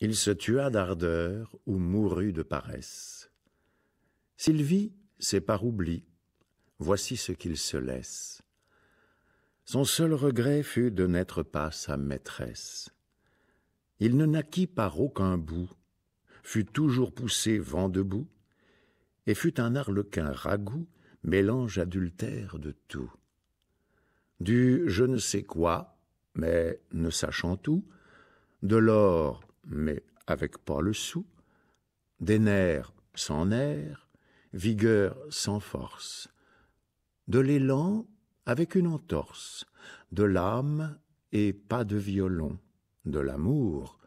Il se tua d'ardeur ou mourut de paresse. S'il vit, c'est par oubli. Voici ce qu'il se laisse. Son seul regret fut de n'être pas sa maîtresse. Il ne naquit par aucun bout, fut toujours poussé vent debout, et fut un arlequin ragoût, mélange adultère de tout. Du je ne sais quoi, mais ne sachant tout, de l'or mais avec pas le sou, des nerfs sans nerfs, vigueur sans force, de l'élan avec une entorse, de l'âme et pas de violon, de l'amour,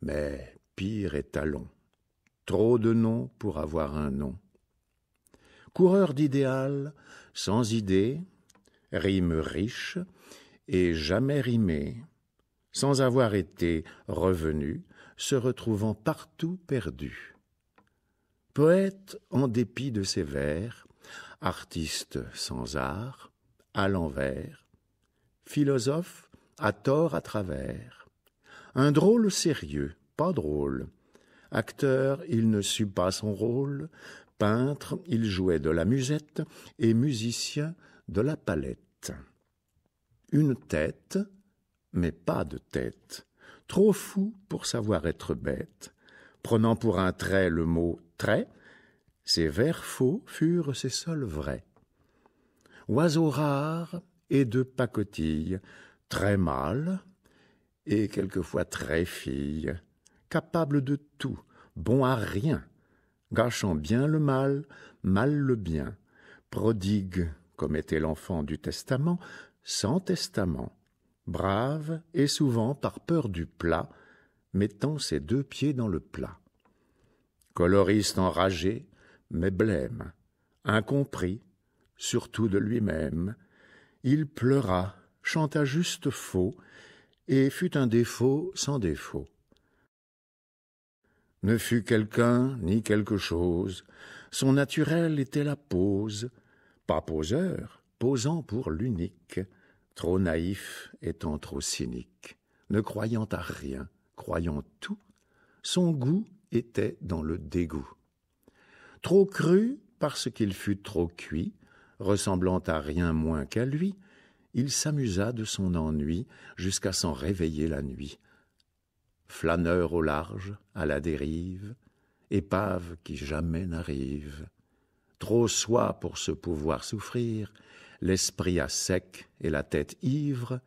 mais pire étalon. Trop de noms pour avoir un nom. Coureur d'idéal, sans idée, rime riche et jamais rimée, sans avoir été revenu, se retrouvant partout perdu. Poète en dépit de ses vers, artiste sans art, à l'envers, philosophe à tort à travers, un drôle sérieux, pas drôle, acteur il ne sut pas son rôle, peintre il jouait de la musette et musicien de la palette. Une tête mais pas de tête, trop fou pour savoir être bête, prenant pour un trait le mot trait, ses vers faux furent ses seuls vrais. Oiseau rare et de pacotille, très mâle et quelquefois très fille, capable de tout, bon à rien, gâchant bien le mal, mal le bien, prodigue, comme était l'enfant du testament, sans testament, brave et souvent par peur du plat, mettant ses deux pieds dans le plat. Coloriste enragé, mais blême, incompris, surtout de lui-même, il pleura, chanta juste faux, et fut un défaut sans défaut. Ne fut quelqu'un ni quelque chose, son naturel était la pose, pas poseur, posant pour l'unique, trop naïf étant trop cynique, ne croyant à rien, croyant tout, son goût était dans le dégoût. Trop cru parce qu'il fut trop cuit, ressemblant à rien moins qu'à lui, il s'amusa de son ennui jusqu'à s'en réveiller la nuit. Flâneur au large, à la dérive, épave qui jamais n'arrive, trop soi pour se pouvoir souffrir, l'esprit à sec et la tête ivre,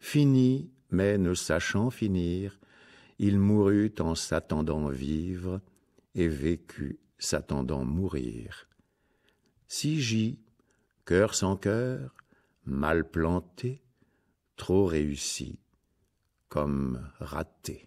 fini, mais ne sachant finir, il mourut en s'attendant vivre, et vécut s'attendant mourir. Si j'y, cœur sans cœur, mal planté, trop réussi, comme raté.